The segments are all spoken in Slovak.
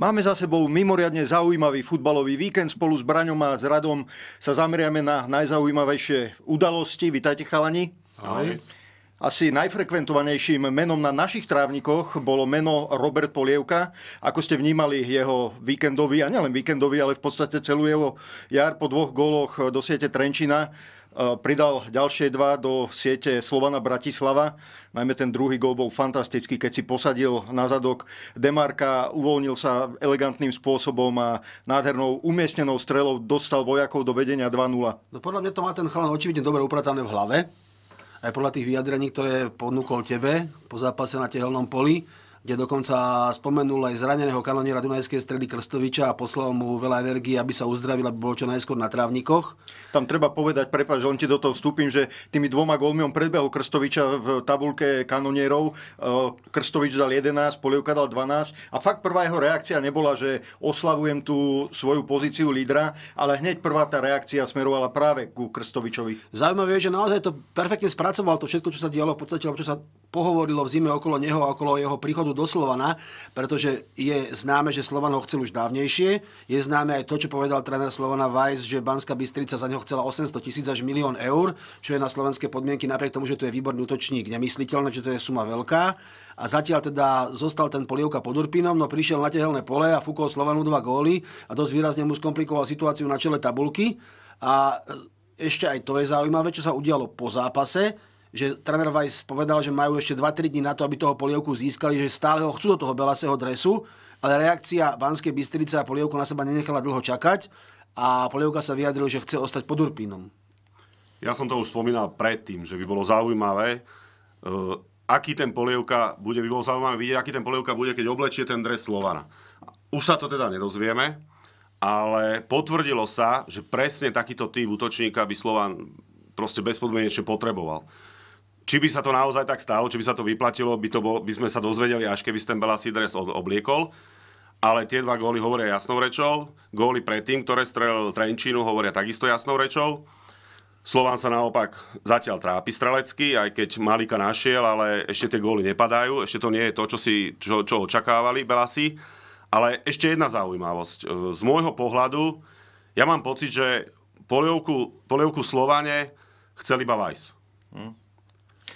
Máme za sebou mimoriadne zaujímavý futbalový víkend. Spolu s Braňom a s Radom sa zameriame na najzaujímavejšie udalosti. Vítajte chalani. Ahoj. Asi najfrekventovanejším menom na našich trávnikoch bolo meno Robert Polievka. Ako ste vnímali jeho víkendový, a nielen víkendový, ale v podstate celú jeho jar po dvoch góloch do siete Trenčina, E, pridal ďalšie dva do siete Slovana Bratislava. Najmä ten druhý gol bol fantastický, keď si posadil na zadok Demarka, uvoľnil sa elegantným spôsobom a nádhernou umiestnenou strelou dostal vojakov do vedenia 2-0. No podľa mňa to má ten chalan očividne dobre upratané v hlave. Aj podľa tých vyjadrení, ktoré ponúkol tebe po zápase na tehelnom poli kde dokonca spomenul aj zraneného kanoniera Dunajskej stredy Krstoviča a poslal mu veľa energie, aby sa uzdravil, aby bol čo najskôr na trávnikoch. Tam treba povedať, prepáč, len ti do toho vstúpim, že tými dvoma gólmi on predbehol Krstoviča v tabulke kanonierov. Eh, Krstovič dal 11, Polievka dal 12 a fakt prvá jeho reakcia nebola, že oslavujem tú svoju pozíciu lídra, ale hneď prvá tá reakcia smerovala práve ku Krstovičovi. Zaujímavé je, že naozaj to perfektne spracoval to všetko, čo sa dialo v podstate, čo sa pohovorilo v zime okolo neho a okolo jeho príchodu do Slovana, pretože je známe, že Slovan ho chcel už dávnejšie. Je známe aj to, čo povedal tréner Slovana Weiss, že Banska Bystrica za neho chcela 800 tisíc až milión eur, čo je na slovenské podmienky napriek tomu, že to je výborný útočník, nemysliteľné, že to je suma veľká. A zatiaľ teda zostal ten polievka pod Urpinom, no prišiel na tehelné pole a fúkol Slovanu dva góly a dosť výrazne mu skomplikoval situáciu na čele tabulky. A ešte aj to je zaujímavé, čo sa udialo po zápase že tréner Weiss povedal, že majú ešte 2-3 dní na to, aby toho polievku získali, že stále ho chcú do toho belaseho dresu, ale reakcia Banskej Bystrice a polievku na seba nenechala dlho čakať a polievka sa vyjadril, že chce ostať pod Urpínom. Ja som to už spomínal predtým, že by bolo zaujímavé, uh, aký ten polievka bude, by bolo zaujímavé vidieť, aký ten polievka bude, keď oblečie ten dres Slovana. Už sa to teda nedozvieme, ale potvrdilo sa, že presne takýto typ útočníka by Slovan proste bezpodmienečne potreboval. Či by sa to naozaj tak stalo, či by sa to vyplatilo, by, to bol, by sme sa dozvedeli, až keby ten Bela Sidres obliekol. Ale tie dva góly hovoria jasnou rečou. Góly predtým, ktoré strelil Trenčínu, hovoria takisto jasnou rečou. Slován sa naopak zatiaľ trápi strelecky, aj keď Malika našiel, ale ešte tie góly nepadajú. Ešte to nie je to, čo, si, čo, čo očakávali Belasi. Ale ešte jedna zaujímavosť. E, z môjho pohľadu, ja mám pocit, že polievku, polievku Slovane chcel iba Vajs. Hm?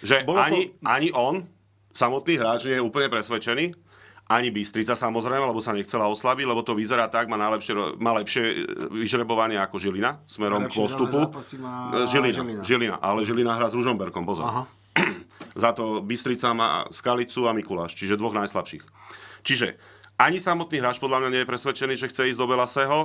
Že Bolo ani, to... ani on, samotný hráč, nie je úplne presvedčený, ani Bystrica samozrejme, lebo sa nechcela oslabiť, lebo to vyzerá tak, má, najlepšie, má lepšie e, vyžrebovanie ako Žilina smerom k postupu. Má... Žilina, Žilina. Žilina, ale Žilina hrá s Ružomberkom, pozor. Aha. Za to Bystrica má Skalicu a Mikuláš, čiže dvoch najslabších. Čiže ani samotný hráč podľa mňa nie je presvedčený, že chce ísť do Belaseho,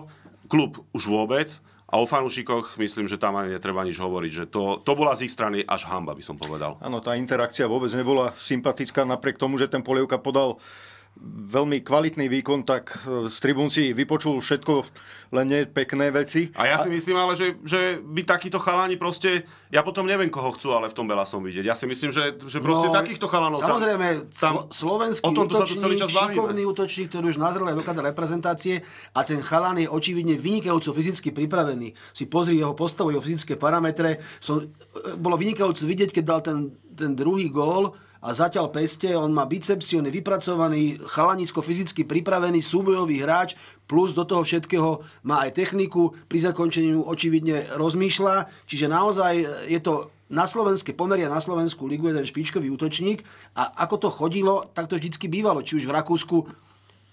klub už vôbec a o fanúšikoch myslím, že tam ani netreba nič hovoriť. Že to, to bola z ich strany až hamba, by som povedal. Áno, tá interakcia vôbec nebola sympatická, napriek tomu, že ten Polievka podal veľmi kvalitný výkon, tak e, z tribún si vypočul všetko, len nie pekné veci. A ja si myslím ale, že, že by takíto chaláni proste, ja potom neviem, koho chcú, ale v tom veľa som vidieť. Ja si myslím, že, že no, proste no, takýchto chalanov... Samozrejme, tam, slovenský o tom, útočník, celý čas šikovný útočník, ktorý už nazrel aj dokáda reprezentácie a ten chalan je očividne vynikajúco fyzicky pripravený. Si pozri jeho postavu, jeho fyzické parametre. Som, e, bolo vynikajúce vidieť, keď dal ten, ten druhý gól, a zatiaľ peste, on má bicepsy, on je vypracovaný, chalanisko fyzicky pripravený, súbojový hráč, plus do toho všetkého má aj techniku, pri zakončení mu očividne rozmýšľa, čiže naozaj e, je to na slovenské pomeria na Slovensku, ligu jeden špičkový útočník a ako to chodilo, tak to vždycky bývalo, či už v Rakúsku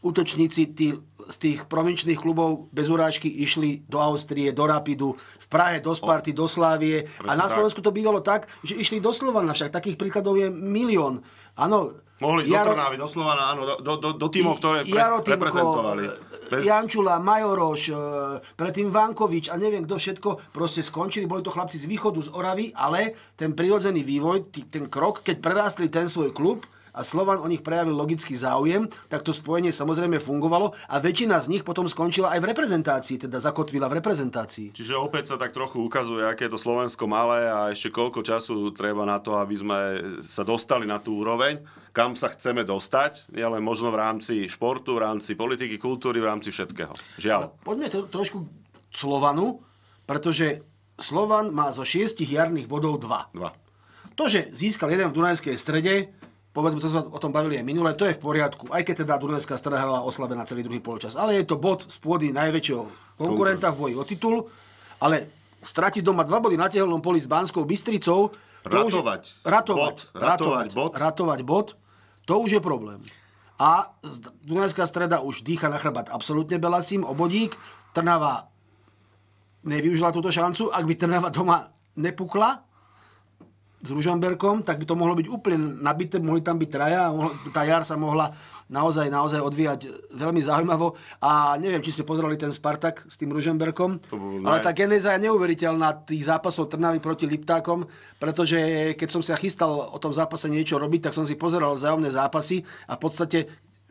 útočníci tí, z tých provinčných klubov bez urážky išli do Austrie, do Rapidu, v Prahe do Sparty, do Slávie. A na Slovensku to bývalo tak, že išli do Slovana. Však takých príkladov je milión. Áno, Mohli ísť Jaro... do Trnávy, do Slovana, áno, do, do, do, tímov, ktoré pre, Jaro Týmko, reprezentovali. E, bez... Jančula, Majoroš, e, predtým Vankovič a neviem kto všetko, proste skončili, boli to chlapci z východu, z Oravy, ale ten prirodzený vývoj, ten krok, keď prerástli ten svoj klub, a Slovan o nich prejavil logický záujem, tak to spojenie samozrejme fungovalo a väčšina z nich potom skončila aj v reprezentácii, teda zakotvila v reprezentácii. Čiže opäť sa tak trochu ukazuje, aké je to Slovensko malé a ešte koľko času treba na to, aby sme sa dostali na tú úroveň, kam sa chceme dostať, je len možno v rámci športu, v rámci politiky, kultúry, v rámci všetkého. Žiaľ. Ale no, poďme to trošku Slovanu, pretože Slovan má zo šiestich jarných bodov dva. dva. To, že získal jeden v Dunajskej strede, povedzme, to sa o tom bavili aj minule, to je v poriadku, aj keď teda Dunajská strana hrala oslabená celý druhý polčas. Ale je to bod z pôdy najväčšieho konkurenta v boji o titul, ale stratiť doma dva body na tehelnom poli s Banskou Bystricou, ratovať, už, ratovať, bod, ratovať, ratovať, bod. ratovať bod, to už je problém. A Dunajská streda už dýcha na chrbát absolútne Belasím, obodík, Trnava nevyužila túto šancu, ak by Trnava doma nepukla, s Ružomberkom, tak by to mohlo byť úplne nabité, mohli tam byť traja, tá jar sa mohla naozaj, naozaj odvíjať veľmi zaujímavo. A neviem, či ste pozerali ten Spartak s tým Ružemberkom, ale tá genéza je neuveriteľná tých zápasov Trnavy proti Liptákom, pretože keď som sa chystal o tom zápase niečo robiť, tak som si pozeral vzájomné zápasy a v podstate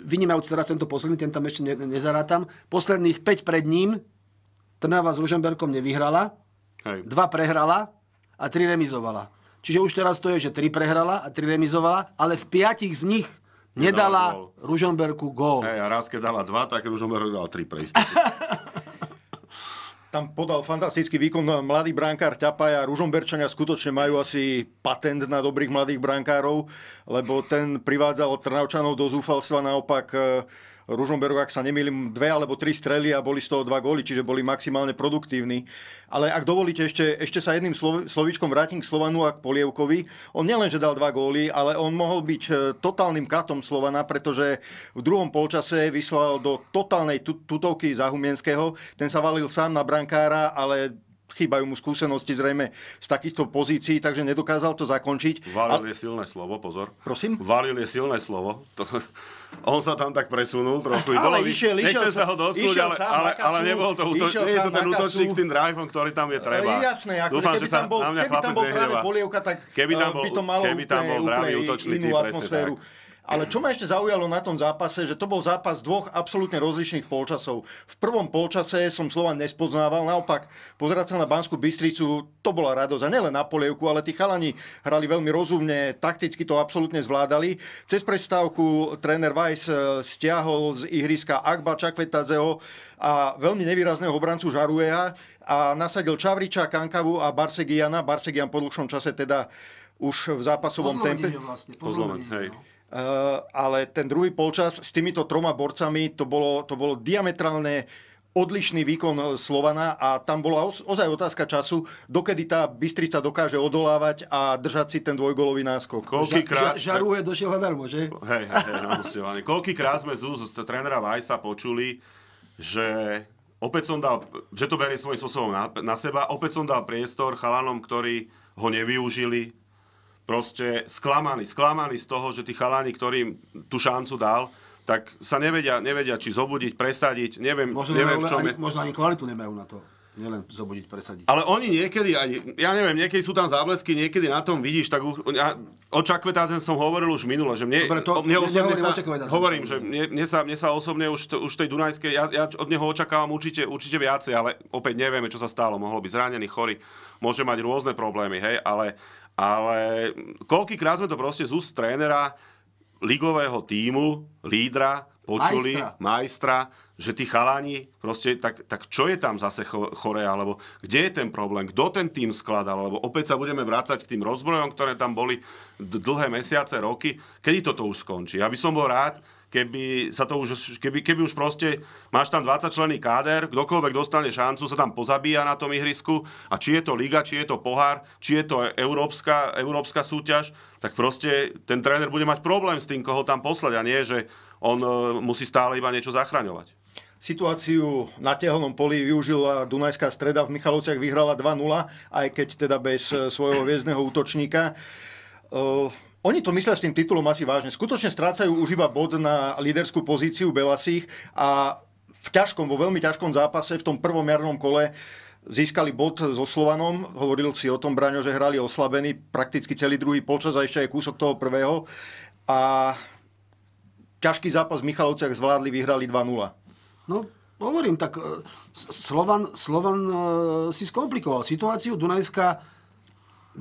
vynímajúc teraz tento posledný, ten tam ešte ne, nezarátam, posledných 5 pred ním Trnava s Ružemberkom nevyhrala, Hej. dva prehrala a tri remizovala. Čiže už teraz to je, že tri prehrala a tri remizovala, ale v piatich z nich nedala Ružomberku gól. Hej, a raz, keď dala dva, tak Ružomberku dala tri pre tam podal fantastický výkon mladý brankár Ťapaj a Ružomberčania skutočne majú asi patent na dobrých mladých brankárov, lebo ten privádzal Trnavčanov do zúfalstva, naopak eh, Ružombergu, ak sa nemýlim, dve alebo tri strely a boli z toho dva góly, čiže boli maximálne produktívni. Ale ak dovolíte, ešte, ešte sa jedným slov, slovíčkom vrátim k Slovanu a k Polievkovi. On nielenže dal dva góly, ale on mohol byť e, totálnym katom Slovana, pretože v druhom polčase vyslal do totálnej tutovky Zahumienského. Ten sa valil sám na brankára, ale chýbajú mu skúsenosti zrejme z takýchto pozícií, takže nedokázal to zakončiť. Valil a... je silné slovo, pozor. Prosím? Valil je silné slovo. To... On sa tam tak presunul trochu. Ale Bolo, išiel, išiel sa, sa ho dotknúť, ale, ale, ale nebol to, úto... nie je to ten útočník s tým driveom, ktorý tam je treba. Je jasné, ako Dúfam, keby, že tam bol, na mňa keby tam bol práve polievka, tak keby tam eh, bol, by to malo keby tam bol úplne, úplne útočný, inú atmosféru. Presne, ale čo ma ešte zaujalo na tom zápase, že to bol zápas dvoch absolútne rozlišných polčasov. V prvom polčase som slova nespoznával, naopak pozerať sa na Banskú Bystricu, to bola radosť. A nielen na polievku, ale tí chalani hrali veľmi rozumne, takticky to absolútne zvládali. Cez prestávku tréner Weiss e, stiahol z ihriska Akba Čakvetadzeho a veľmi nevýrazného obrancu Žarueja a nasadil Čavriča, Kankavu a Barsegiana. Barsegian po dlhšom čase teda už v zápasovom tempe. Vlastne, pozlovenie, hej. No. Eh, ale ten druhý polčas s týmito troma borcami to bolo, to bolo diametrálne odlišný výkon eh, Slovana a tam bola ozaj otázka času, dokedy tá Bystrica dokáže odolávať a držať si ten dvojgolový náskok. Koľkýkrát... Ža, žaruje došiel darmo, že? Hej, hej, hej krát sme z úst trénera Vajsa počuli, že opäť som dal, že to berie svojím spôsobom na, na seba, opäť som dal priestor chalanom, ktorí ho nevyužili, proste sklamaní, sklamaní z toho, že tí chalani, ktorým tú šancu dal, tak sa nevedia, nevedia či zobudiť, presadiť, neviem, možno neviem nemajú, čo ani, Možno ani kvalitu nemajú na to. Nielen zobudiť, presadiť. Ale oni niekedy, aj. ja neviem, niekedy sú tam záblesky, niekedy na tom vidíš, tak ja, o Čakvetázen som hovoril už minule, že mne, Dobre, to, mne osobne sa, hovorím, že mne, mne, sa, mne sa osobne už, už tej Dunajskej, ja, ja od neho očakávam určite, určite viacej, ale opäť nevieme, čo sa stalo, mohol byť zranený, chorý, môže mať rôzne problémy, hej, ale, ale koľkýkrát sme to proste z úst trénera ligového týmu, lídra, počuli, majstra, majstra že tí chalani, proste, tak, tak čo je tam zase chore, alebo kde je ten problém, kto ten tým skladal, alebo opäť sa budeme vrácať k tým rozbrojom, ktoré tam boli dlhé mesiace, roky, kedy toto už skončí. Ja by som bol rád, keby, sa to už, keby, keby už proste máš tam 20 člený káder, kdokoľvek dostane šancu, sa tam pozabíja na tom ihrisku a či je to liga, či je to pohár, či je to európska, európska súťaž, tak proste ten tréner bude mať problém s tým, koho tam poslať a nie, že on e, musí stále iba niečo zachraňovať. Situáciu na tehlnom poli využila Dunajská streda. V Michalovciach vyhrala 2-0, aj keď teda bez e, svojho viezdného útočníka. E, oni to myslia s tým titulom asi vážne. Skutočne strácajú už iba bod na líderskú pozíciu Belasích a v ťažkom, vo veľmi ťažkom zápase v tom prvom jarnom kole získali bod so Slovanom, hovoril si o tom Braňo, že hrali oslabení prakticky celý druhý počas a ešte aj kúsok toho prvého. A ťažký zápas v Michalovciach zvládli, vyhrali 2-0. No, hovorím, tak e, Slovan, Slovan e, si skomplikoval situáciu. Dunajska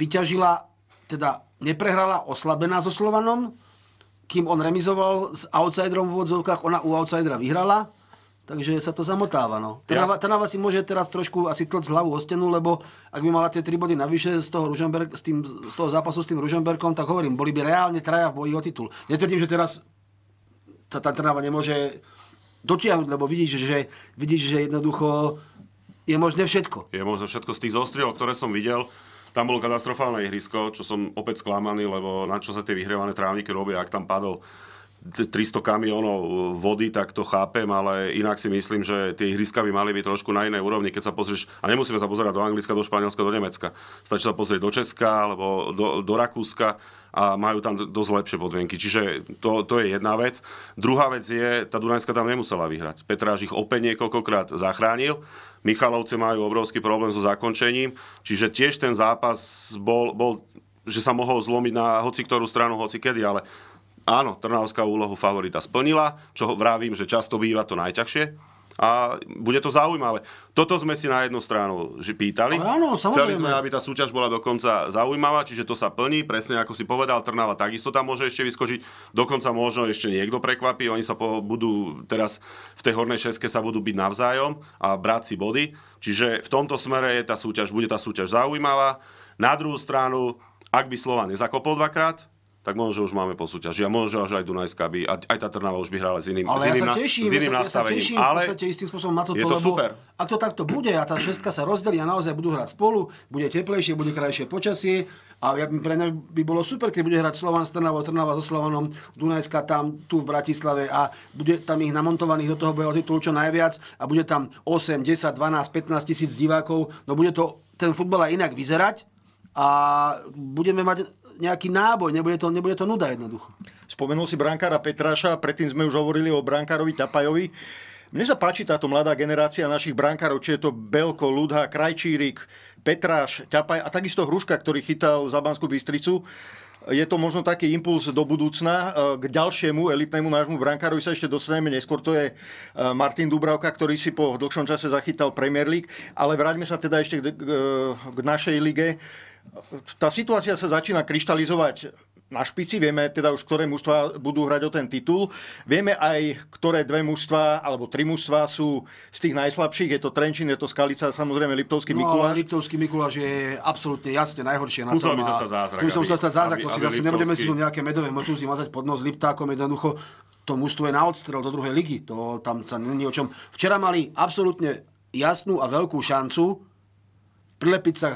vyťažila teda neprehrala oslabená so Slovanom, kým on remizoval s outsiderom v úvodzovkách, ona u outsidera vyhrala, takže sa to zamotáva. No. Trnava, Trnava si môže teraz trošku asi tlc hlavu o stenu, lebo ak by mala tie tri body navyše z toho, Ružomberg, tým, z toho zápasu s tým Ružemberkom, tak hovorím, boli by reálne traja v boji o titul. Netvrdím, že teraz tá, tá Trnava nemôže dotiahnuť, lebo vidíš, že, vidíš, že jednoducho je možné všetko. Je možné všetko z tých zostriov, ktoré som videl. Tam bolo katastrofálne ihrisko, čo som opäť sklamaný, lebo na čo sa tie vyhrievané trávniky robia, ak tam padol 300 kamionov e, vody, tak to chápem, ale inak si myslím, že tie ihriska by mali byť trošku na inej úrovni, keď sa pozrieš, a nemusíme sa pozerať do Anglicka, do Španielska, do Nemecka. Stačí sa pozrieť do Česka alebo do, do Rakúska a majú tam dosť lepšie podmienky. Čiže to, to je jedna vec. Druhá vec je, tá Dunajska tam nemusela vyhrať. Petráž ich opäť niekoľkokrát zachránil. Michalovce majú obrovský problém so zakončením, čiže tiež ten zápas bol, bol že sa mohol zlomiť na hoci ktorú stranu, hoci kedy, ale áno, Trnavská úlohu favorita splnila, čo vravím, že často býva to najťažšie. A bude to zaujímavé. Toto sme si na jednu stranu pýtali. Ale áno, samozrejme. Chceli sme, aby tá súťaž bola dokonca zaujímavá, čiže to sa plní. Presne ako si povedal, Trnava takisto tam môže ešte vyskočiť. Dokonca možno ešte niekto prekvapí. Oni sa po, budú teraz v tej hornej šeske sa budú byť navzájom a brať si body. Čiže v tomto smere je tá súťaž, bude tá súťaž zaujímavá. Na druhú stranu, ak by Slova nezakopol dvakrát, tak možno, že už máme po súťaži a možno, že aj Dunajská by, a aj tá Trnava už by hrala s iným, ale s iným, ja sa teším, s iným ja sa, sa teším, ale podstate istým spôsobom na toto, je to lebo super. ak to takto bude a tá šestka sa rozdelí a naozaj budú hrať spolu, bude teplejšie, bude krajšie počasie a ja, pre mňa by bolo super, keď bude hrať Slovan s Trnavou, Trnava so Slovanom, Dunajská tam, tu v Bratislave a bude tam ich namontovaných do toho boja titul čo najviac a bude tam 8, 10, 12, 15 tisíc divákov, no bude to ten futbal aj inak vyzerať a budeme mať nejaký náboj, nebude to, nebude to nuda jednoducho. Spomenul si brankára Petraša, predtým sme už hovorili o brankárovi Tapajovi. Mne sa páči táto mladá generácia našich brankárov, či je to Belko, Ludha, Krajčírik, Petráš, Ťapaj a takisto Hruška, ktorý chytal za Banskú Bystricu. Je to možno taký impuls do budúcna e, k ďalšiemu elitnému nášmu brankárovi sa ešte dostaneme neskôr. To je e, Martin Dubravka, ktorý si po dlhšom čase zachytal Premier League. Ale vráťme sa teda ešte k, k, e, k našej lige. Tá situácia sa začína kryštalizovať na špici, vieme teda už, ktoré mužstva budú hrať o ten titul. Vieme aj, ktoré dve mužstva, alebo tri mužstva sú z tých najslabších. Je to Trenčín, je to Skalica, samozrejme Liptovský no, Mikuláš. No, Liptovský Mikuláš je absolútne jasne najhoršie na tom. Musel by sa stať zázrak. Musel by sa stať zázrak, aby, to si zase Liptovský... nebudeme si tu nejaké medové motúzy mazať pod nos Liptákom jednoducho. To mužstvo je na odstrel do druhej ligy. To tam sa není o čom. Včera mali absolútne jasnú a veľkú šancu prilepiť sa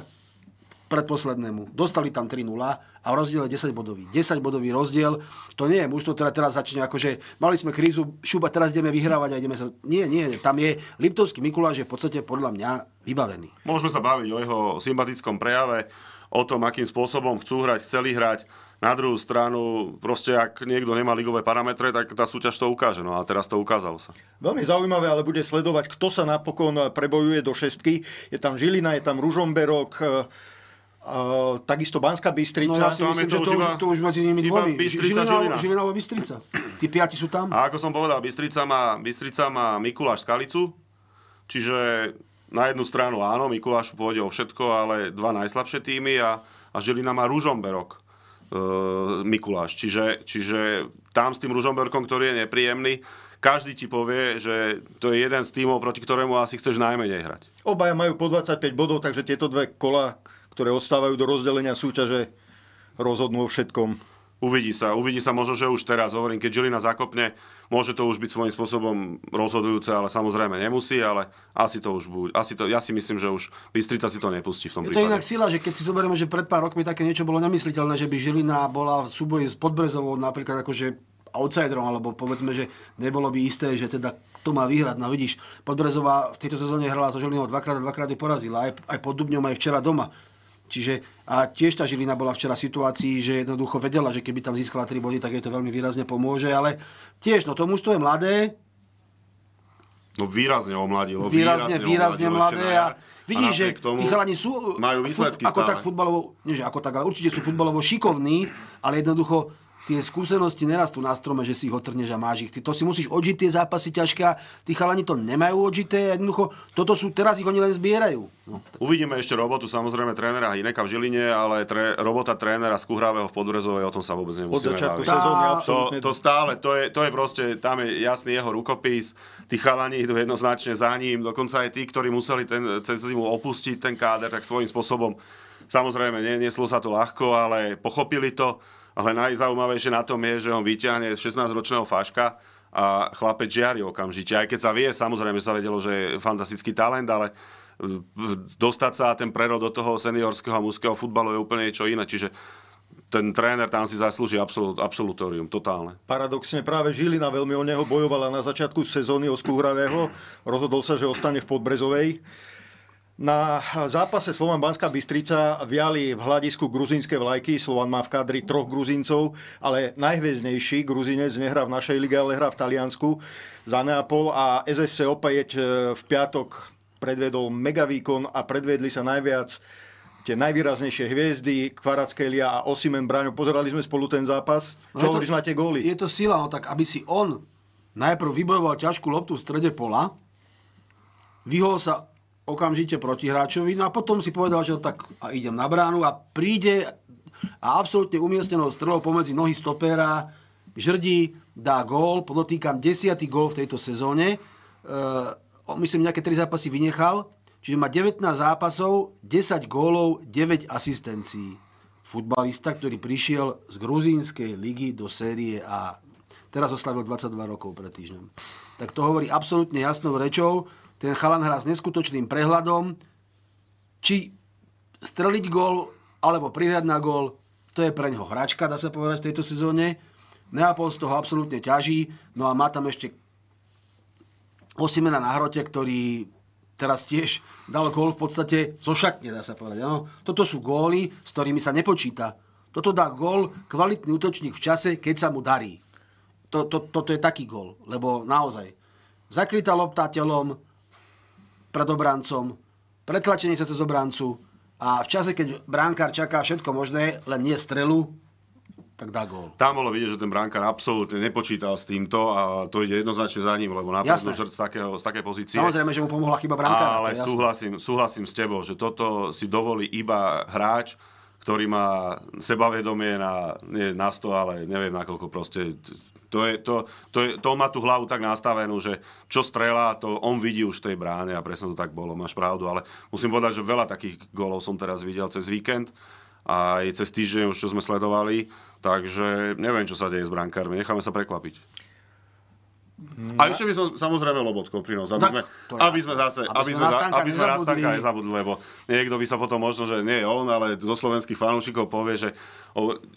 predposlednému. Dostali tam 3-0 a v rozdiele 10 bodový. 10 bodový rozdiel, to nie je to teda teraz začne akože mali sme krízu, šuba, teraz ideme vyhrávať a ideme sa... Nie, nie, tam je Liptovský Mikuláš je v podstate podľa mňa vybavený. Môžeme sa baviť o jeho sympatickom prejave, o tom, akým spôsobom chcú hrať, chceli hrať. Na druhú stranu, proste ak niekto nemá ligové parametre, tak tá súťaž to ukáže. No a teraz to ukázalo sa. Veľmi zaujímavé, ale bude sledovať, kto sa napokon prebojuje do šestky. Je tam Žilina, je tam Ružomberok, Eh, takisto Banská Bystrica. No ja si myslím, že to, iba, už, to už medzi nimi dvomi. Bystrica, Žilina, alebo Bystrica. Tí piati sú tam. A ako som povedal, Bystrica má, Bystrica má Mikuláš Skalicu, čiže na jednu stranu áno, Mikulášu pôjde o všetko, ale dva najslabšie týmy a, a Žilina má Ružomberok. Eh, Mikuláš. Čiže, čiže tam s tým Ružomberkom, ktorý je nepríjemný, každý ti povie, že to je jeden z týmov, proti ktorému asi chceš najmenej hrať. Obaja majú po 25 bodov, takže tieto dve kola ktoré ostávajú do rozdelenia súťaže, rozhodnú o všetkom. Uvidí sa, uvidí sa možno, že už teraz, hovorím, keď Žilina zakopne, môže to už byť svojím spôsobom rozhodujúce, ale samozrejme nemusí, ale asi to už bude, asi to, ja si myslím, že už Bystrica si to nepustí v tom je To je inak sila, že keď si zoberieme, že pred pár rokmi také niečo bolo nemysliteľné, že by Žilina bola v súboji s Podbrezovou napríklad akože outsiderom, alebo povedzme, že nebolo by isté, že teda to má vyhrať. No vidíš, Podbrezová v tejto sezóne hrala to Žilinovo dvakrát a dvakrát ju porazila, aj, aj pod Dubňom, aj včera doma. Čiže a tiež tá Žilina bola včera v situácii, že jednoducho vedela, že keby tam získala 3 body, tak jej to veľmi výrazne pomôže, ale tiež, no to mužstvo je mladé. No výrazne omladilo. Výrazne, výrazne, výrazne mladé a vidíš, že tomu tí chalani sú majú výsledky fut, ako stále. tak futbalovo, nie že ako tak, ale určite sú futbalovo šikovní, ale jednoducho tie skúsenosti nerastú na strome, že si ich otrneš a máš ich. Ty, to si musíš odžiť tie zápasy ťažké a tí chalani to nemajú odžité. Jednoducho, toto sú, teraz ich oni len zbierajú. No, tak. Uvidíme ešte robotu samozrejme trénera Hineka v Žiline, ale tre, robota trénera Skuhravého v Podrezovej, o tom sa vôbec nemusíme Od začiatku sezóny To, to, stále, to je, to je proste, tam je jasný jeho rukopis, tí chalani idú jednoznačne za ním, dokonca aj tí, ktorí museli ten, cez zimu opustiť ten káder, tak svojím spôsobom Samozrejme, neslo sa to ľahko, ale pochopili to. Ale najzaujímavejšie na tom je, že on vyťahne 16-ročného fáška a chlape žiari okamžite. Aj keď sa vie, samozrejme sa vedelo, že je fantastický talent, ale dostať sa a ten prerod do toho seniorského a mužského futbalu je úplne niečo iné. Čiže ten tréner tam si zaslúži absolut, absolutórium, totálne. Paradoxne práve Žilina veľmi o neho bojovala na začiatku sezóny o Skúhravého. Rozhodol sa, že ostane v Podbrezovej. Na zápase Slovan Banská Bystrica viali v hľadisku gruzínske vlajky. Slovan má v kadri troch gruzíncov, ale najhviezdnejší gruzinec nehrá v našej lige, ale hrá v Taliansku za Neapol a SSC opäť eh, v piatok predvedol výkon a predvedli sa najviac tie najvýraznejšie hviezdy, Kvarackelia a Osimen Braňo. Pozerali sme spolu ten zápas. No Čo no hovoríš na tie góly? Je to sila, no tak aby si on najprv vybojoval ťažkú loptu v strede pola, vyhol sa okamžite proti hráčovi. No a potom si povedal, že no tak a idem na bránu a príde a absolútne umiestnenou strelou pomedzi nohy stopéra Žrdí dá gól, podotýkam desiatý gól v tejto sezóne. E, myslím, nejaké tri zápasy vynechal, čiže má 19 zápasov, 10 gólov, 9 asistencií. Futbalista, ktorý prišiel z gruzínskej ligy do série A. Teraz oslavil 22 rokov pred týždňom. Tak to hovorí absolútne jasnou rečou ten chalan hrá s neskutočným prehľadom. Či streliť gol, alebo prihrať na gol, to je pre neho hračka, dá sa povedať v tejto sezóne. Neapol z toho absolútne ťaží, no a má tam ešte Osimena na hrote, ktorý teraz tiež dal gól v podstate zo šatne, dá sa povedať. Ano? Toto sú góly, s ktorými sa nepočíta. Toto dá gól kvalitný útočník v čase, keď sa mu darí. To, to, toto je taký gól, lebo naozaj zakrytá lopta telom, pred obrancom, pretlačenie sa cez obrancu a v čase, keď bránkár čaká všetko možné, len nie strelu, tak dá gól. Tam bolo vidieť, že ten bránkár absolútne nepočítal s týmto a to ide jednoznačne za ním, lebo napadnú žrt z, takého, z také pozície. Samozrejme, že mu pomohla chyba bránkára. Ale súhlasím, súhlasím s tebou, že toto si dovolí iba hráč, ktorý má sebavedomie na, nie na 100, ale neviem na koľko proste, to je, to, to, je, to má tú hlavu tak nastavenú, že čo strela, to on vidí už v tej bráne a presne to tak bolo, máš pravdu. Ale musím povedať, že veľa takých golov som teraz videl cez víkend a aj cez týždeň už, čo sme sledovali. Takže neviem, čo sa deje s brankármi, necháme sa prekvapiť. No. A mm. ešte by som samozrejme Lobotkov prinos, aby, sme, no, aby sme zase, aby sme, aby sme, Rastanka nezabudli, lebo niekto by sa potom možno, že nie je on, ale do slovenských fanúšikov povie, že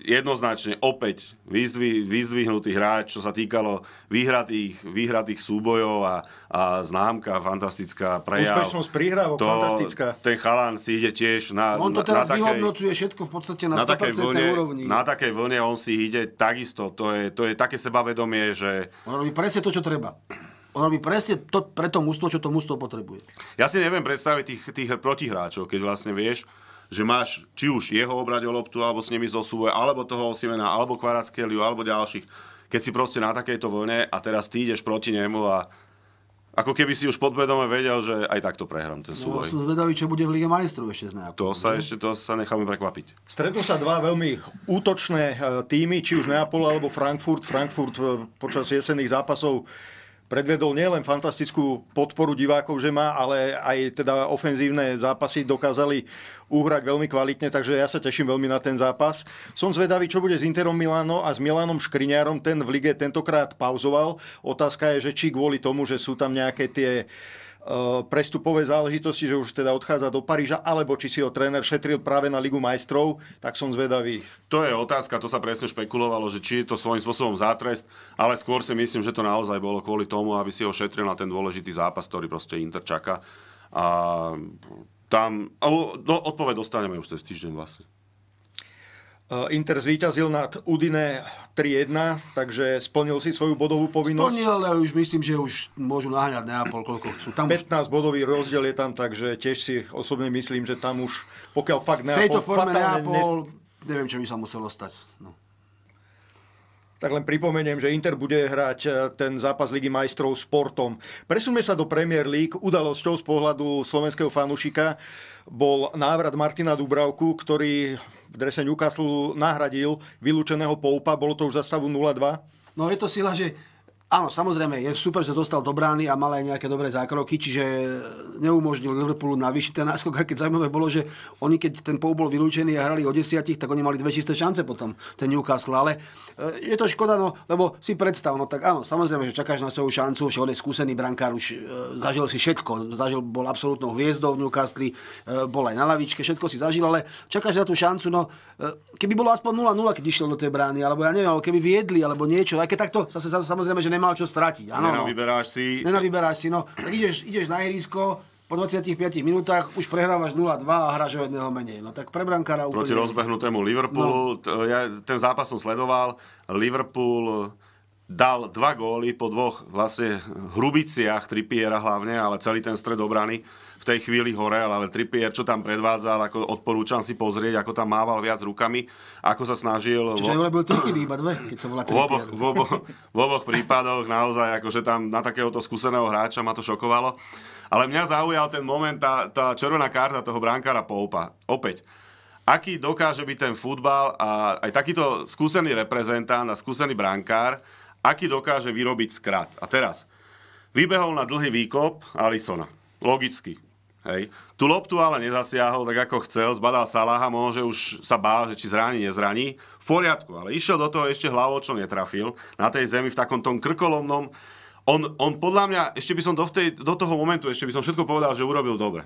jednoznačne opäť vyzdvi, vyzdvihnutý hráč, čo sa týkalo vyhratých, vyhratých súbojov a, a známka fantastická prejav. Úspešnosť prihrávok to, fantastická. Ten chalán si ide tiež na no On to teraz na, vyhodnocuje všetko v podstate na, na 100% takej vlne, úrovni. Na takej vlne on si ide takisto. To je, to je také sebavedomie, že... On robí presne to, čo treba. On robí presne to, pre to musto, čo to musto potrebuje. Ja si neviem predstaviť tých, tých protihráčov, keď vlastne vieš, že máš či už jeho obrať o loptu, alebo s nimi ísť do súboja, alebo toho Osimena, alebo Kvarackeliu, alebo ďalších. Keď si proste na takejto vlne a teraz ty ideš proti nemu a ako keby si už podvedome vedel, že aj takto prehrám ten súboj. No, som zvedavý, čo bude v Lige majstrov ešte z Neapolu. To sa ne? ešte, to sa necháme prekvapiť. Stretnú sa dva veľmi útočné e, týmy, či už Neapol alebo Frankfurt. Frankfurt e, počas jesenných zápasov predvedol nielen fantastickú podporu divákov, že má, ale aj teda ofenzívne zápasy dokázali uhrať veľmi kvalitne, takže ja sa teším veľmi na ten zápas. Som zvedavý, čo bude s Interom Milano a s Milanom Škriňárom, ten v lige tentokrát pauzoval. Otázka je, že či kvôli tomu, že sú tam nejaké tie E, prestupové záležitosti, že už teda odchádza do Paríža, alebo či si ho tréner šetril práve na Ligu majstrov, tak som zvedavý. To je otázka, to sa presne špekulovalo, že či je to svojím spôsobom zátrest, ale skôr si myslím, že to naozaj bolo kvôli tomu, aby si ho šetril na ten dôležitý zápas, ktorý proste Inter čaká. A tam, no, no, odpoveď dostaneme už cez týždeň vlastne. E, Inter zvíťazil nad Udine 3-1, takže splnil si svoju bodovú povinnosť. Splnil, ale už myslím, že už môžu naháňať Neapol, koľko chcú. Tam 15 už... bodový rozdiel je tam, takže tiež si osobne myslím, že tam už, pokiaľ fakt Neapol... V tejto forme Neapol, nes... neviem, čo by sa muselo stať. No. Tak len pripomeniem, že Inter bude hrať e, ten zápas Ligy majstrov sportom. Presunme sa do Premier League. Udalosťou z pohľadu slovenského fanúšika bol návrat Martina Dubravku, ktorý v drese Newcastle nahradil vylúčeného Poupa. Bolo to už za stavu 0-2. No je to sila, že Áno, samozrejme, je super, že dostal do brány a mal aj nejaké dobré zákroky, čiže neumožnil Liverpoolu navýšiť ten náskok. A keď zaujímavé bolo, že oni, keď ten pou bol vylúčený a hrali o desiatich, tak oni mali dve čisté šance potom, ten Newcastle. Ale e, je to škoda, no, lebo si predstav, no tak áno, samozrejme, že čakáš na svoju šancu, že on je skúsený brankár, už e, zažil si všetko. Zažil, bol absolútnou hviezdou v Newcastle, e, bol aj na lavičke, všetko si zažil, ale čakáš na tú šancu, no keby bolo aspoň 0-0, keď išiel do tej brány, alebo ja neviem, alebo keby viedli, alebo niečo, aj keď takto, zase, samozrejme, že nemal čo stratiť. Ano, no. Nenavyberáš si. Nenavyberáš si, no. Tak ideš, ideš na ihrisko, po 25 minútach už prehrávaš 0-2 a hráš o jedného menej. No tak pre brankára úplne... Proti rozbehnutému Liverpoolu, no. ja ten zápas som sledoval, Liverpool dal dva góly po dvoch vlastne hrubiciach, piera hlavne, ale celý ten stred obrany v tej chvíli horel, ale Trippier, čo tam predvádzal, ako odporúčam si pozrieť, ako tam mával viac rukami, ako sa snažil... Čiže vo... urobil tri chyby, iba dve, keď sa volá Trippier. V oboch, v, oboch, v oboch prípadoch naozaj, akože tam na takéhoto skúseného hráča ma to šokovalo. Ale mňa zaujal ten moment, tá, tá červená karta toho brankára Poupa. Opäť, aký dokáže byť ten futbal a aj takýto skúsený reprezentant a skúsený brankár, aký dokáže vyrobiť skrat. A teraz, vybehol na dlhý výkop Alisona. Logicky. Hej. Tu loptu ale nezasiahol tak ako chcel, zbadal Salaha, môže už sa bál, že či zráni, nezraní. V poriadku, ale išiel do toho ešte hlavou, čo netrafil. Na tej zemi v takom tom krkolomnom. On, on podľa mňa, ešte by som do, tej, do toho momentu, ešte by som všetko povedal, že urobil dobre.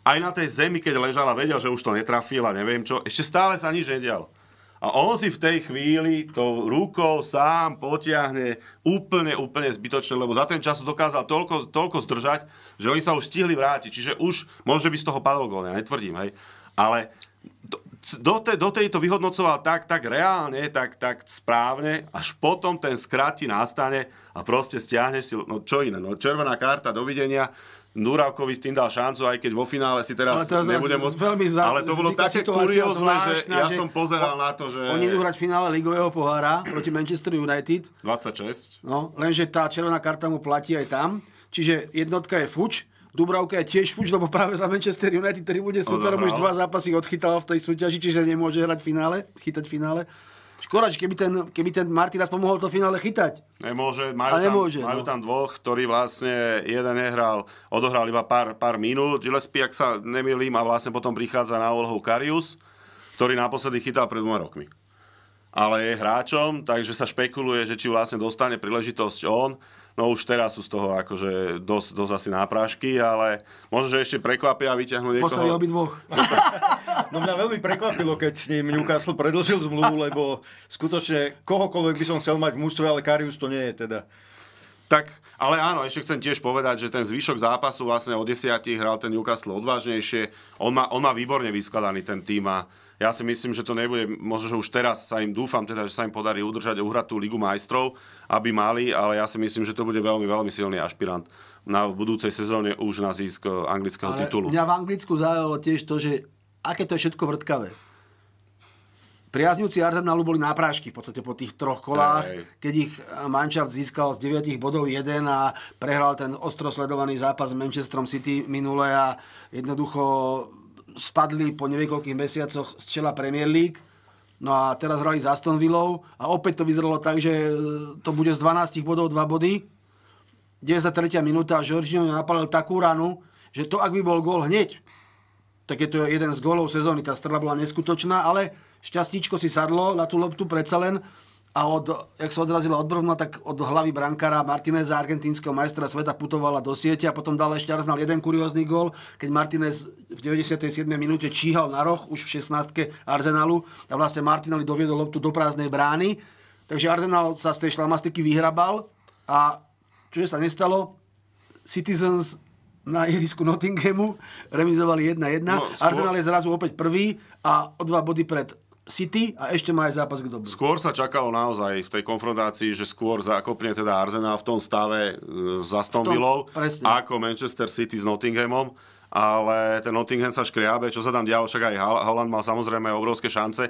Aj na tej zemi, keď ležala, vedel, že už to netrafil a neviem čo, ešte stále sa nič nedialo. A on si v tej chvíli tou rukou sám potiahne úplne, úplne zbytočne, lebo za ten čas dokázal toľko, toľko zdržať, že oni sa už stihli vrátiť. Čiže už môže by z toho padol gol, ja netvrdím, hej. Ale do, do, tej, do tejto vyhodnocoval tak, tak reálne, tak, tak správne, až potom ten skrati nastane a proste stiahne si, no čo iné, no červená karta, dovidenia, Nurákovi s tým dal šancu, aj keď vo finále si teraz, ale nebude môcť... Veľmi za, Ale to bolo také kuriózne, že ja že som pozeral na to, že... Oni idú hrať finále ligového pohára proti Manchester United. 26. No, lenže tá červená karta mu platí aj tam. Čiže jednotka je fuč, Dubravka je tiež fuč, lebo práve za Manchester United, ktorý bude super, už dva zápasy odchytal v tej súťaži, čiže nemôže hrať finále, chytať finále. Škoda, keby ten, keby ten Martin aspoň pomohol to finále chytať. Nemôže, majú, tam, nemôže, no. majú no. tam dvoch, ktorí vlastne jeden nehral, odohral iba pár, pár minút. Gillespie, ak sa nemýlim, a vlastne potom prichádza na úlohu Karius, ktorý naposledy chytal pred dvoma rokmi. Ale je hráčom, takže sa špekuluje, že či vlastne dostane príležitosť on. No už teraz sú z toho akože dosť, dosť asi náprášky, ale možno, že ešte prekvapia a vyťahnú niekoho. Postaví dvoch. No mňa veľmi prekvapilo, keď s ním Newcastle predlžil zmluvu, lebo skutočne kohokoľvek by som chcel mať v mužstve, ale Karius to nie je teda. Tak, ale áno, ešte chcem tiež povedať, že ten zvyšok zápasu vlastne o desiatich hral ten Newcastle odvážnejšie. On má, on má výborne vyskladaný ten tým a ja si myslím, že to nebude, možno, že už teraz sa im dúfam, teda, že sa im podarí udržať a uhrať tú Ligu majstrov, aby mali, ale ja si myslím, že to bude veľmi, veľmi silný ašpirant na budúcej sezóne už na získ eh, anglického ale titulu. Mňa v Anglicku zaujalo tiež to, že aké to je všetko vrtkavé. Priazňujúci Arsenalu boli náprášky v podstate po tých troch kolách, Ej. keď ich eh, manšaft získal z 9 bodov 1 a prehral ten ostro sledovaný zápas s Manchesterom City minule a jednoducho spadli po niekoľkých mesiacoch z čela Premier League. No a teraz hrali za Aston Villou a opäť to vyzeralo tak, že e, to bude z 12 bodov 2 body. 93. minúta a Žoržino napalil takú ranu, že to ak by bol gól hneď, tak je to jeden z gólov sezóny. Tá strela bola neskutočná, ale šťastíčko si sadlo na tú loptu predsa len a od, jak sa odrazila od Brvna, tak od hlavy brankára Martineza, argentínskeho majstra sveta, putovala do siete a potom dala ešte Arsenal jeden kuriózny gol, keď Martinez v 97. minúte číhal na roh už v 16. Arsenalu a vlastne Martinelli doviedol loptu do prázdnej brány. Takže Arsenal sa z tej šlamastiky vyhrabal a čo sa nestalo, Citizens na ihrisku Nottinghamu remizovali 1-1. No, skôr... Arsenal je zrazu opäť prvý a o dva body pred City a ešte má aj zápas k dobru. Skôr sa čakalo naozaj v tej konfrontácii, že skôr zakopne teda Arsenal v tom stave s e, Aston Villou, ako Manchester City s Nottinghamom ale ten Nottingham sa škriabe, čo sa tam dialo, však aj Holland mal samozrejme obrovské šance.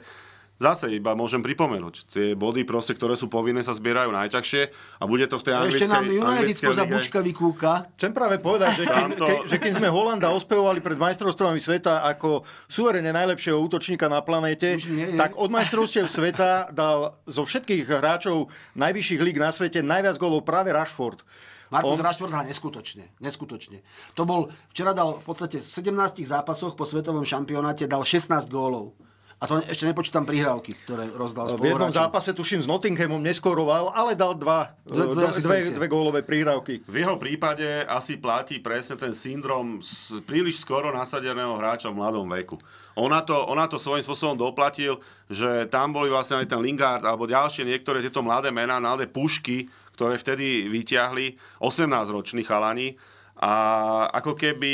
Zase iba môžem pripomenúť, tie body, proste, ktoré sú povinné, sa zbierajú najťažšie a bude to v tej anglickej... Ešte nám United spoza Bučka vykúka. Chcem práve povedať, že, keď, to... ke, že keď sme Holanda ospevovali pred majstrovstvami sveta ako suverene najlepšieho útočníka na planéte, nie, nie. tak od majstrovstiev sveta dal zo všetkých hráčov najvyšších líg na svete najviac golov práve Rashford. Marcus on... Rashford hrá neskutočne, neskutočne. To bol, včera dal v podstate v 17 zápasoch po svetovom šampionáte dal 16 gólov. A to ešte nepočítam prihrávky, ktoré rozdal spoluhráčom. V jednom zápase, tuším, s Nottinghamom neskoroval, ale dal dva, dve, dve, dve, dve gólové prihrávky. V jeho prípade asi platí presne ten syndrom príliš skoro nasadeného hráča v mladom veku. Ona to, ona to svojím spôsobom doplatil, že tam boli vlastne aj ten Lingard alebo ďalšie niektoré tieto mladé mená, mladé pušky, ktoré vtedy vyťahli 18-roční chalani a ako keby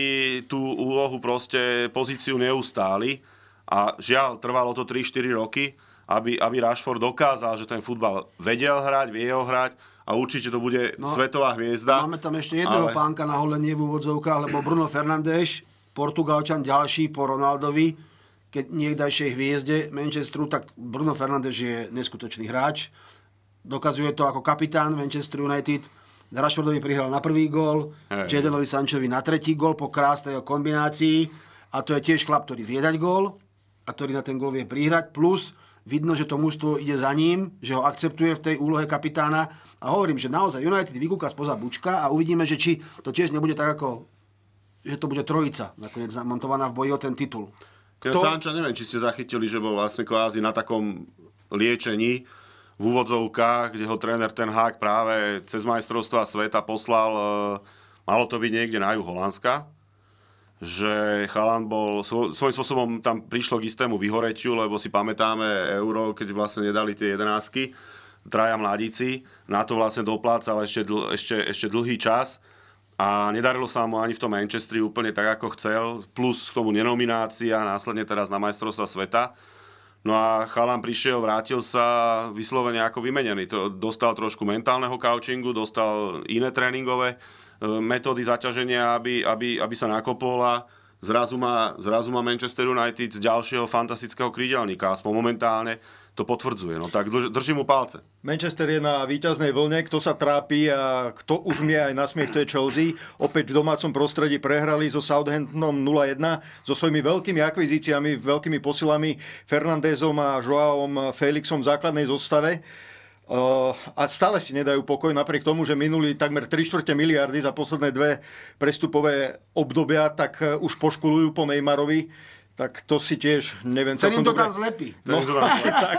tú úlohu proste pozíciu neustáli a žiaľ, trvalo to 3-4 roky, aby, aby Rashford dokázal, že ten futbal vedel hrať, vie ho hrať a určite to bude no, svetová hviezda. Máme tam ešte jedného ale... pánka na holenie v úvodzovkách, lebo Bruno Fernandes, Portugalčan ďalší po Ronaldovi, keď niekdajšej hviezde Manchesteru, tak Bruno Fernandes je neskutočný hráč. Dokazuje to ako kapitán Manchester United. Rashfordovi prihral na prvý gól, Jadonovi Sančovi na tretí gól po krásnej kombinácii a to je tiež chlap, ktorý vie dať gól, a ktorý na ten gol vie prihrať, plus vidno, že to mužstvo ide za ním, že ho akceptuje v tej úlohe kapitána a hovorím, že naozaj United vykúka spoza bučka a uvidíme, že či to tiež nebude tak ako že to bude trojica nakoniec zamontovaná v boji o ten titul. Kto... Ja Sánča, neviem, či ste zachytili, že bol vlastne kvázi na takom liečení v úvodzovkách, kde ho tréner Ten Hag práve cez majstrovstva sveta poslal, e, malo to byť niekde na juh Holandska, že chalan bol, svoj, svojím spôsobom tam prišlo k istému vyhoreťu, lebo si pamätáme euro, keď vlastne nedali tie jedenásky, traja mladíci, na to vlastne doplácal ešte, dl, ešte, ešte dlhý čas a nedarilo sa mu ani v tom Manchestri úplne tak, ako chcel, plus k tomu nenominácia, následne teraz na majstrovstva sveta. No a chalan prišiel, vrátil sa vyslovene ako vymenený. To, dostal trošku mentálneho coachingu, dostal iné tréningové E, metódy zaťaženia, aby, aby, aby sa nakopol a zrazu má, zrazu má Manchester United ďalšieho fantastického krídelníka, aspoň momentálne to potvrdzuje. No tak držím mu palce. Manchester je na víťaznej vlne, kto sa trápi a kto už mi aj nasmiech, to je Chelsea. Opäť v domácom prostredí prehrali so Southamptonom 0-1 so svojimi veľkými akvizíciami, veľkými posilami Fernandezom a Joaom Felixom v základnej zostave. Eh, a stále si nedajú pokoj, napriek tomu, že minuli takmer 3 čtvrte miliardy za posledné dve prestupové obdobia, tak eh, už poškulujú po Neymarovi. Tak to si tiež neviem celkom to tam zlepí. No, ten, no, tak.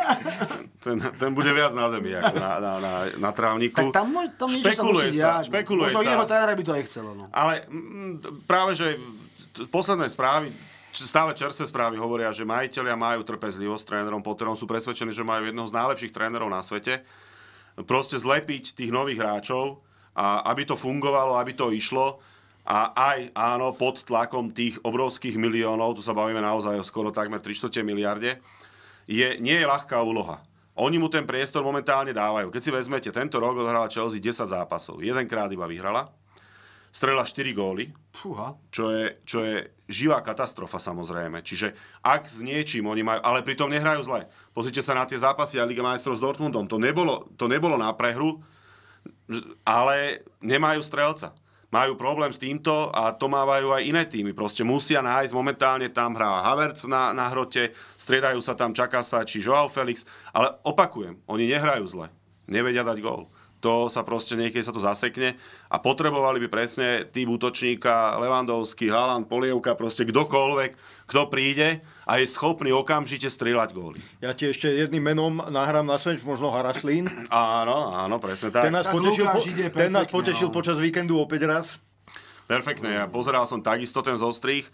ten, ten bude viac na zemi, ako na, na, na, na trávniku. Tak tam, tam špekuluje sa, diať, no. špekuluje možno sa. jeho by to aj chcelo. No. Ale m, mm, práve, že posledné správy stále čerstvé správy hovoria, že majiteľia majú trpezlivosť s trénerom Potterom, sú presvedčení, že majú jedného z najlepších trénerov na svete. Proste zlepiť tých nových hráčov, a aby to fungovalo, aby to išlo, a aj áno, pod tlakom tých obrovských miliónov, tu sa bavíme naozaj o skoro takmer 300 miliarde, je, nie je ľahká úloha. Oni mu ten priestor momentálne dávajú. Keď si vezmete, tento rok odhrala Chelsea 10 zápasov. Jedenkrát iba vyhrala. Strela 4 góly, čo je, čo je živá katastrofa samozrejme. Čiže ak s niečím oni majú, ale pritom nehrajú zle. Pozrite sa na tie zápasy a Liga majstrov s Dortmundom. To nebolo, to nebolo na prehru, ale nemajú strelca. Majú problém s týmto a to mávajú aj iné týmy. Proste musia nájsť momentálne, tam hrá Havertz na, na hrote, striedajú sa tam Čakasa či Joao Felix, ale opakujem, oni nehrajú zle. Nevedia dať gól. To sa proste niekedy sa to zasekne a potrebovali by presne tým útočníka Levandovský, Haaland, Polievka, proste kdokoľvek, kto príde a je schopný okamžite strieľať góly. Ja ti ešte jedným menom nahrám na svenč, možno Haraslín. Áno, áno, presne tak. Ten nás, tak potešil, po, ten nás potešil no. počas víkendu opäť raz. Perfektne, ja pozeral som takisto ten zostrých e,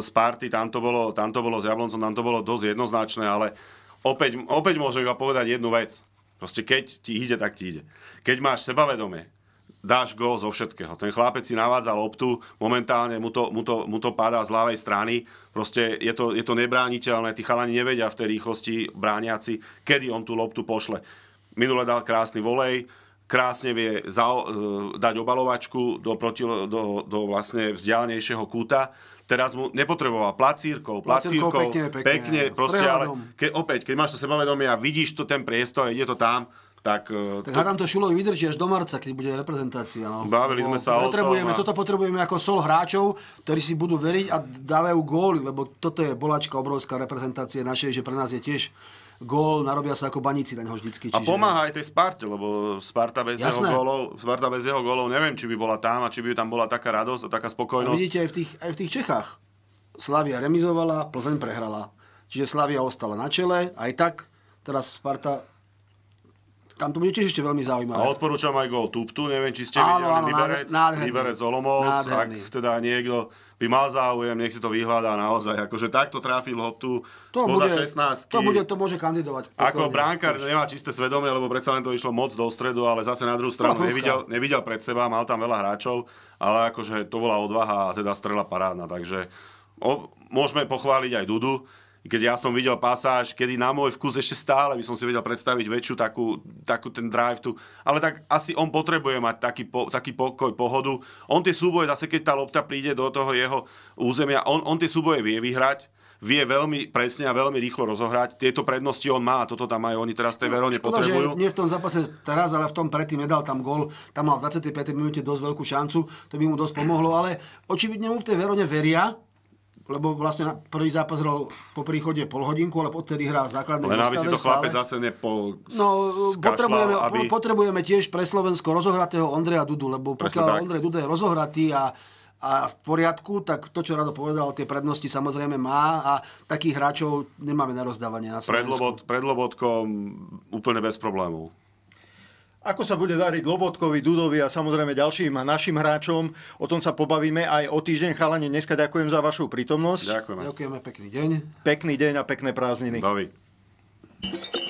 z party, tam to bolo, tam to bolo s Jabloncom, tam to bolo dosť jednoznačné, ale opäť, opäť môžem iba povedať jednu vec. Proste keď ti ide, tak ti ide. Keď máš sebavedomie, dáš go zo všetkého. Ten chlápec si navádza loptu, momentálne mu to, mu to, mu to padá z ľavej strany. Proste je to, je to nebrániteľné, tí chalani nevedia v tej rýchlosti brániaci, kedy on tú loptu pošle. Minule dal krásny volej, krásne vie za, e, dať obalovačku do, proti, do, do vlastne vzdialenejšieho kúta. Teraz mu nepotreboval placírkou, placírkou, pekne, pekne, pekne proste, ale ke, opäť, keď máš to sebavedomie a vidíš to ten priestor, ide to tam, tak... E, tak to... hádam to Šulovi vydrží až do marca, keď bude reprezentácia. No. Bavili sme no, sa o tom. A... Toto potrebujeme ako sol hráčov, ktorí si budú veriť a dávajú góly, lebo toto je bolačka obrovská reprezentácie našej, že pre nás je tiež gól, narobia sa ako baníci na neho vždycky. Čiže... A pomáha aj tej Sparte, lebo Sparta bez, Jasné. jeho gólov, Sparta bez jeho gólov, neviem, či by bola tam a či by tam bola taká radosť a taká spokojnosť. A vidíte, aj v tých, aj v tých Čechách. Slavia remizovala, Plzeň prehrala. Čiže Slavia ostala na čele, aj tak teraz Sparta tam to bude tiež ešte veľmi zaujímavé. A odporúčam aj gol Tuptu, neviem, či ste áno, videli, áno, Liberec, nádherný. Liberec Olomouc, nádherný. ak teda niekto by mal záujem, nech si to vyhľadá naozaj. Akože takto trafil hoptu to spoza bude, 16. To, bude, to môže kandidovať. Pokojne. Ako bránkar nemá čisté svedomie, lebo predsa len to išlo moc do stredu, ale zase na druhú stranu nevidel, nevidel pred seba, mal tam veľa hráčov, ale akože to bola odvaha a teda strela parádna. Takže o, môžeme pochváliť aj Dudu, keď ja som videl pasáž, kedy na môj vkus ešte stále by som si vedel predstaviť väčšiu takú, takú ten drive tu. Ale tak asi on potrebuje mať taký, po, taký pokoj, pohodu. On tie súboje, zase keď tá lopta príde do toho jeho územia, on, on tie súboje vie vyhrať, vie veľmi presne a veľmi rýchlo rozohrať. Tieto prednosti on má, toto tam aj oni teraz tej no, Verone škoda, potrebujú. Že nie v tom zápase teraz, ale v tom predtým nedal tam gol. Tam mal v 25. minúte dosť veľkú šancu, to by mu dosť pomohlo, ale očividne mu v tej Verone veria, lebo vlastne prvý zápas hral po príchode pol hodinku, ale odtedy hrá základné Len aby si to chlapec stále. zase nepol... No, potrebujeme, aby... potrebujeme tiež pre Slovensko rozohratého Ondreja Dudu, lebo pokiaľ Ondrej Duda je rozohratý a a v poriadku, tak to, čo Rado povedal, tie prednosti samozrejme má a takých hráčov nemáme na rozdávanie na Slovensku. Pred, lobot, pred Lobotkom úplne bez problémov. Ako sa bude dariť Lobotkovi, Dudovi a samozrejme ďalším našim hráčom, o tom sa pobavíme aj o týždeň. Chalane, dneska ďakujem za vašu prítomnosť. Ďakujeme. Ďakujeme, pekný deň. Pekný deň a pekné prázdniny. Dovi.